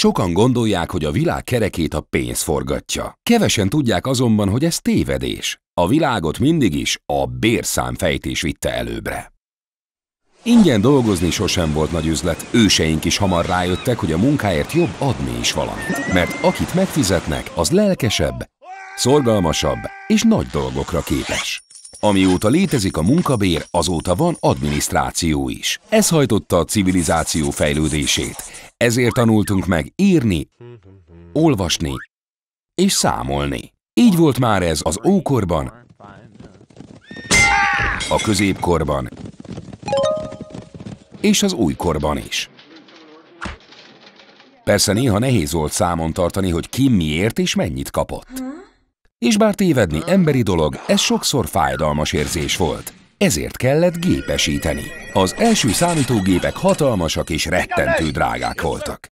Sokan gondolják, hogy a világ kerekét a pénz forgatja. Kevesen tudják azonban, hogy ez tévedés. A világot mindig is a bérszámfejtés vitte előbbre. Ingyen dolgozni sosem volt nagy üzlet, őseink is hamar rájöttek, hogy a munkáért jobb adni is valamit. Mert akit megfizetnek, az lelkesebb, szorgalmasabb és nagy dolgokra képes. Amióta létezik a munkabér, azóta van adminisztráció is. Ez hajtotta a civilizáció fejlődését. Ezért tanultunk meg írni, olvasni és számolni. Így volt már ez az ókorban, a középkorban és az újkorban is. Persze néha nehéz volt számon tartani, hogy ki miért és mennyit kapott. És bár tévedni emberi dolog, ez sokszor fájdalmas érzés volt. Ezért kellett gépesíteni. Az első számítógépek hatalmasak és rettentő drágák voltak.